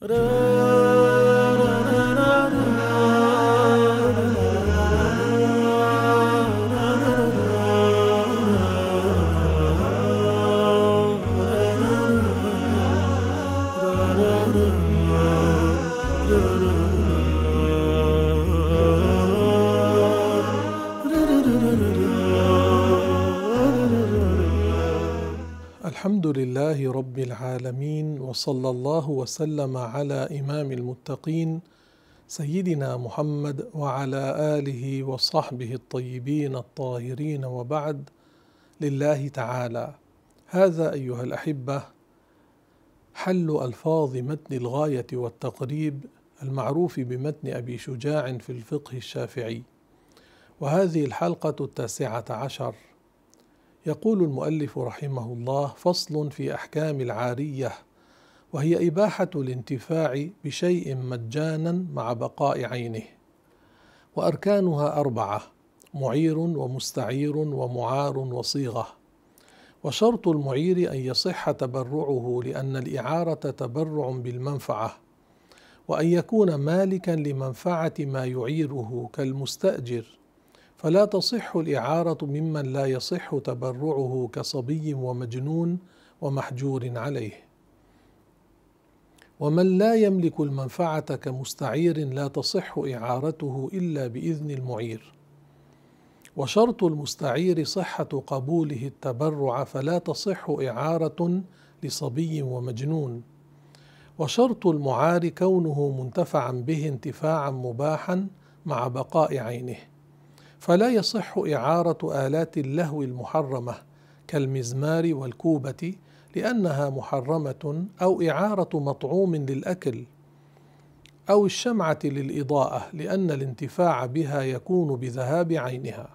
Roo. الحمد لله رب العالمين وصلى الله وسلم على امام المتقين سيدنا محمد وعلى اله وصحبه الطيبين الطاهرين وبعد لله تعالى هذا ايها الاحبه حل الفاظ متن الغايه والتقريب المعروف بمتن ابي شجاع في الفقه الشافعي وهذه الحلقه التاسعه عشر يقول المؤلف رحمه الله فصل في احكام العاريه وهي اباحه الانتفاع بشيء مجانا مع بقاء عينه واركانها اربعه معير ومستعير ومعار وصيغه وشرط المعير ان يصح تبرعه لان الاعاره تبرع بالمنفعه وان يكون مالكا لمنفعه ما يعيره كالمستاجر فلا تصح الإعارة ممن لا يصح تبرعه كصبي ومجنون ومحجور عليه ومن لا يملك المنفعة كمستعير لا تصح إعارته إلا بإذن المعير وشرط المستعير صحة قبوله التبرع فلا تصح إعارة لصبي ومجنون وشرط المعار كونه منتفعا به انتفاعا مباحا مع بقاء عينه فلا يصح إعارة آلات اللهو المحرمة كالمزمار والكوبة لأنها محرمة أو إعارة مطعوم للأكل أو الشمعة للإضاءة لأن الانتفاع بها يكون بذهاب عينها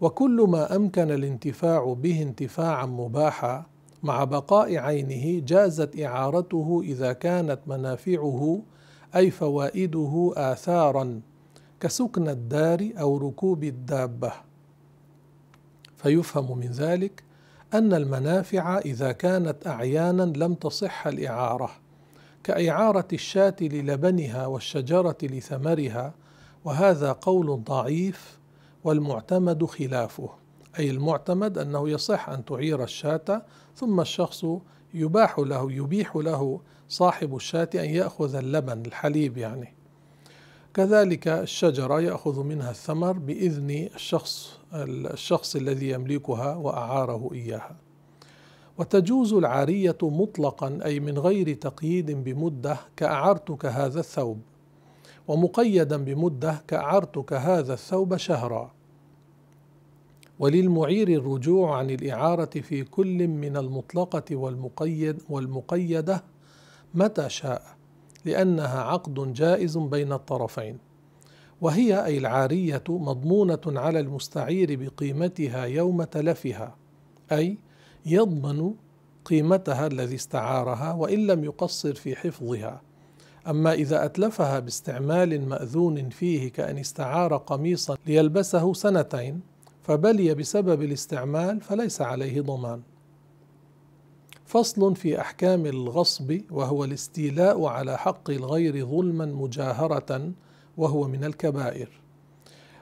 وكل ما أمكن الانتفاع به انتفاعا مباحا مع بقاء عينه جازت إعارته إذا كانت منافعه أي فوائده آثارا كسكن الدار أو ركوب الدابة فيفهم من ذلك أن المنافع إذا كانت أعيانا لم تصح الإعارة كإعارة الشاة للبنها والشجرة لثمرها وهذا قول ضعيف والمعتمد خلافه أي المعتمد أنه يصح أن تعير الشاة ثم الشخص يباح له يبيح له صاحب الشاة أن يأخذ اللبن الحليب يعني كذلك الشجرة يأخذ منها الثمر بإذن الشخص الشخص الذي يملكها وأعاره إياها وتجوز العارية مطلقا أي من غير تقييد بمدة كأعرتك هذا الثوب ومقيدا بمدة كأعرتك هذا الثوب شهرا وللمعير الرجوع عن الإعارة في كل من المطلقة والمقيد والمقيدة متى شاء لأنها عقد جائز بين الطرفين وهي أي العارية مضمونة على المستعير بقيمتها يوم تلفها أي يضمن قيمتها الذي استعارها وإن لم يقصر في حفظها أما إذا أتلفها باستعمال مأذون فيه كأن استعار قميصا ليلبسه سنتين فبلي بسبب الاستعمال فليس عليه ضمان فصل في احكام الغصب وهو الاستيلاء على حق الغير ظلما مجاهره وهو من الكبائر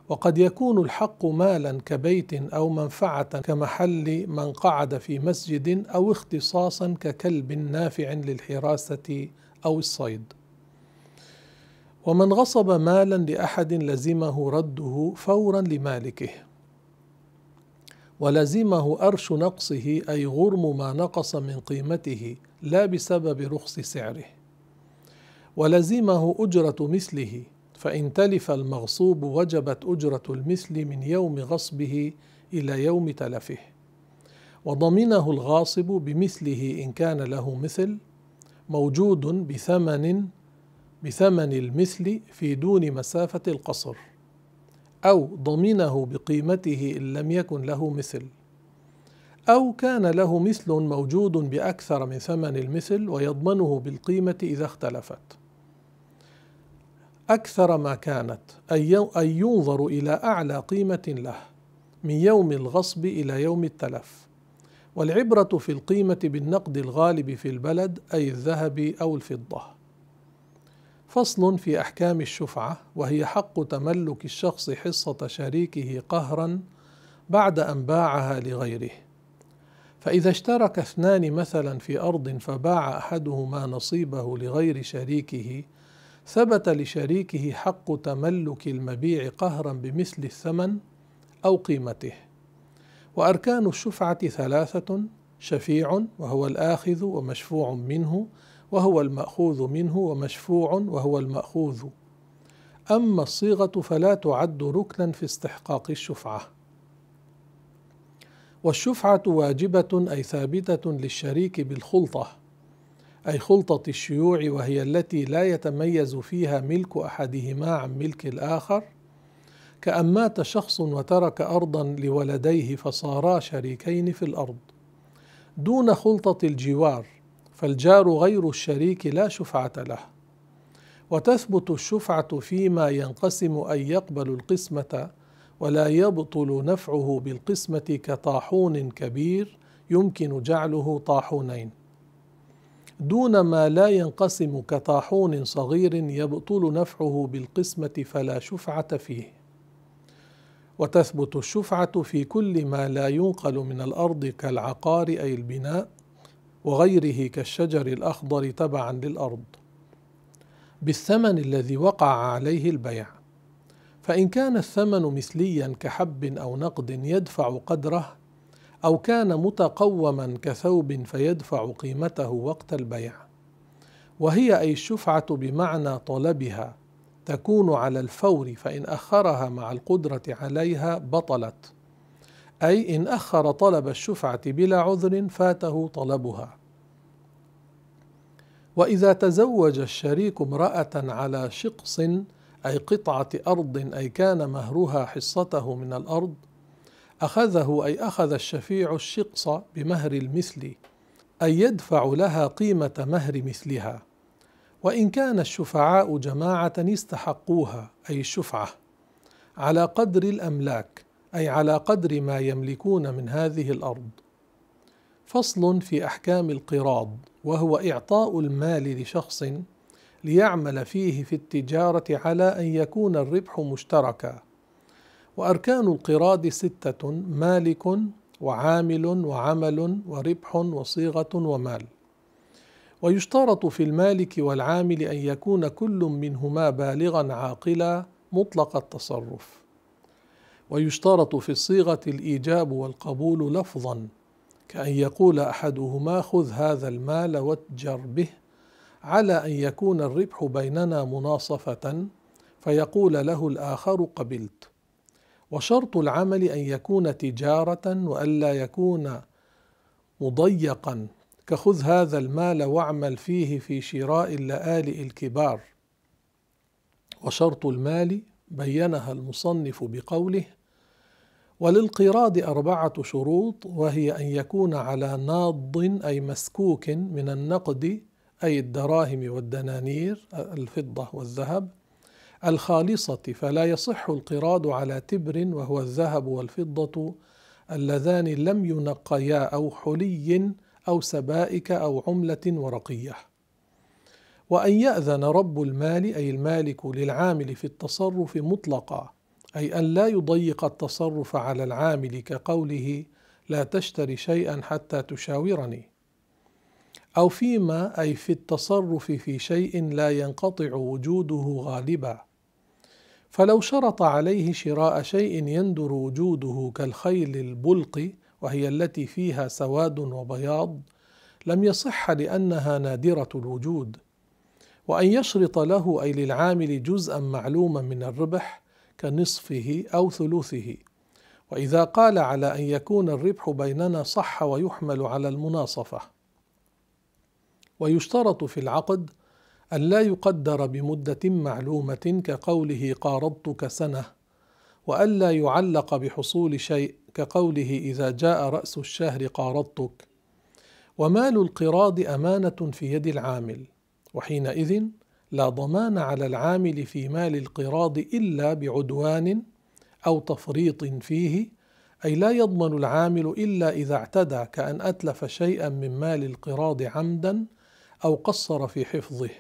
وقد يكون الحق مالا كبيت او منفعه كمحل من قعد في مسجد او اختصاصا ككلب نافع للحراسه او الصيد ومن غصب مالا لاحد لزمه رده فورا لمالكه ولزمه أرش نقصه أي غرم ما نقص من قيمته لا بسبب رخص سعره ولزمه أجرة مثله فإن تلف المغصوب وجبت أجرة المثل من يوم غصبه إلى يوم تلفه وضمنه الغاصب بمثله إن كان له مثل موجود بثمن بثمن المثل في دون مسافة القصر أو ضمنه بقيمته إن لم يكن له مثل أو كان له مثل موجود بأكثر من ثمن المثل ويضمنه بالقيمة إذا اختلفت أكثر ما كانت أن ينظر إلى أعلى قيمة له من يوم الغصب إلى يوم التلف والعبرة في القيمة بالنقد الغالب في البلد أي الذهب أو الفضة فصل في احكام الشفعه وهي حق تملك الشخص حصه شريكه قهرا بعد ان باعها لغيره فاذا اشترك اثنان مثلا في ارض فباع احدهما نصيبه لغير شريكه ثبت لشريكه حق تملك المبيع قهرا بمثل الثمن او قيمته واركان الشفعه ثلاثه شفيع وهو الاخذ ومشفوع منه وهو المأخوذ منه ومشفوع وهو المأخوذ أما الصيغة فلا تعد ركنا في استحقاق الشفعة والشفعة واجبة أي ثابتة للشريك بالخلطة أي خلطة الشيوع وهي التي لا يتميز فيها ملك أحدهما عن ملك الآخر كأن مات شخص وترك أرضا لولديه فصارا شريكين في الأرض دون خلطة الجوار فالجار غير الشريك لا شفعة له وتثبت الشفعة فيما ينقسم أن يقبل القسمة ولا يبطل نفعه بالقسمة كطاحون كبير يمكن جعله طاحونين دون ما لا ينقسم كطاحون صغير يبطل نفعه بالقسمة فلا شفعة فيه وتثبت الشفعة في كل ما لا ينقل من الأرض كالعقار أي البناء وغيره كالشجر الأخضر تبعا للأرض بالثمن الذي وقع عليه البيع فإن كان الثمن مثليا كحب أو نقد يدفع قدره أو كان متقوما كثوب فيدفع قيمته وقت البيع وهي أي الشفعة بمعنى طلبها تكون على الفور فإن أخرها مع القدرة عليها بطلت أي إن أخر طلب الشفعة بلا عذر فاته طلبها وإذا تزوج الشريك امرأة على شقص أي قطعة أرض أي كان مهرها حصته من الأرض أخذه أي أخذ الشفيع الشقص بمهر المثل أي يدفع لها قيمة مهر مثلها وإن كان الشفعاء جماعة استحقوها أي الشفعة على قدر الأملاك اي على قدر ما يملكون من هذه الارض فصل في احكام القراض وهو اعطاء المال لشخص ليعمل فيه في التجاره على ان يكون الربح مشتركا واركان القراض سته مالك وعامل وعمل وربح وصيغه ومال ويشترط في المالك والعامل ان يكون كل منهما بالغا عاقلا مطلق التصرف ويشترط في الصيغه الايجاب والقبول لفظا كان يقول احدهما خذ هذا المال واتجر به على ان يكون الربح بيننا مناصفه فيقول له الاخر قبلت وشرط العمل ان يكون تجاره والا يكون مضيقا كخذ هذا المال واعمل فيه في شراء اللآلئ الكبار وشرط المال بينها المصنف بقوله وللقراض أربعة شروط وهي أن يكون على ناض أي مسكوك من النقد أي الدراهم والدنانير الفضة والذهب الخالصة فلا يصح القراض على تبر وهو الذهب والفضة اللذان لم ينقيا أو حلي أو سبائك أو عملة ورقية وأن يأذن رب المال أي المالك للعامل في التصرف مطلقا أي أن لا يضيق التصرف على العامل كقوله لا تشتري شيئا حتى تشاورني أو فيما أي في التصرف في شيء لا ينقطع وجوده غالبا فلو شرط عليه شراء شيء يندر وجوده كالخيل البلق وهي التي فيها سواد وبياض لم يصح لأنها نادرة الوجود وأن يشرط له أي للعامل جزءا معلوما من الربح كنصفه أو ثلثه وإذا قال على أن يكون الربح بيننا صح ويحمل على المناصفة ويشترط في العقد أن لا يقدر بمدة معلومة كقوله قارضتك سنة وألا يعلق بحصول شيء كقوله إذا جاء رأس الشهر قارضتك ومال القراض أمانة في يد العامل وحينئذ لا ضمان على العامل في مال القراض الا بعدوان او تفريط فيه اي لا يضمن العامل الا اذا اعتدى كان اتلف شيئا من مال القراض عمدا او قصر في حفظه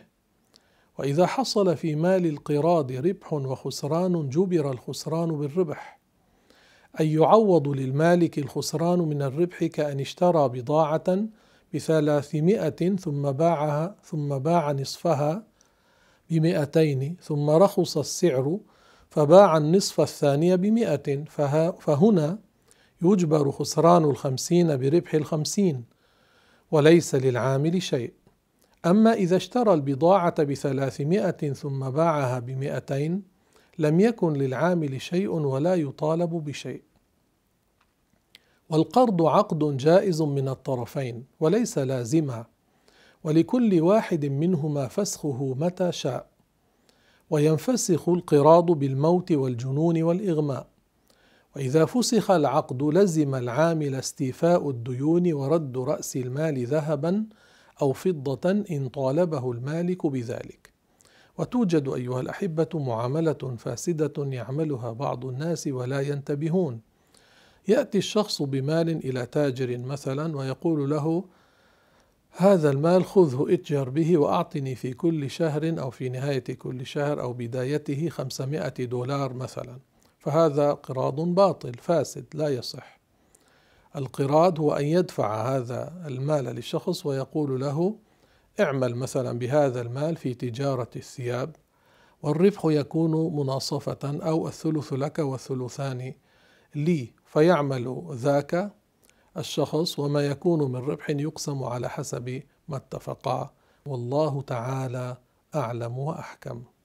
واذا حصل في مال القراض ربح وخسران جبر الخسران بالربح اي يعوض للمالك الخسران من الربح كان اشترى بضاعه بثلاثمائه ثم باعها ثم باع نصفها بمئتين ثم رخص السعر فباع النصف الثانية بمئة فهنا يجبر خسران الخمسين بربح الخمسين وليس للعامل شيء أما إذا اشترى البضاعة بثلاثمائة ثم باعها بمئتين لم يكن للعامل شيء ولا يطالب بشيء والقرض عقد جائز من الطرفين وليس لازما ولكل واحد منهما فسخه متى شاء وينفسخ القراض بالموت والجنون والاغماء واذا فسخ العقد لزم العامل استيفاء الديون ورد راس المال ذهبا او فضه ان طالبه المالك بذلك وتوجد ايها الاحبه معامله فاسده يعملها بعض الناس ولا ينتبهون ياتي الشخص بمال الى تاجر مثلا ويقول له هذا المال خذه اتجر به وأعطني في كل شهر أو في نهاية كل شهر أو بدايته 500 دولار مثلا فهذا قراض باطل فاسد لا يصح القراض هو أن يدفع هذا المال للشخص ويقول له اعمل مثلا بهذا المال في تجارة الثياب والربح يكون مناصفة أو الثلث لك والثلثان لي فيعمل ذاك الشخص وما يكون من ربح يقسم على حسب ما اتفقا والله تعالى اعلم واحكم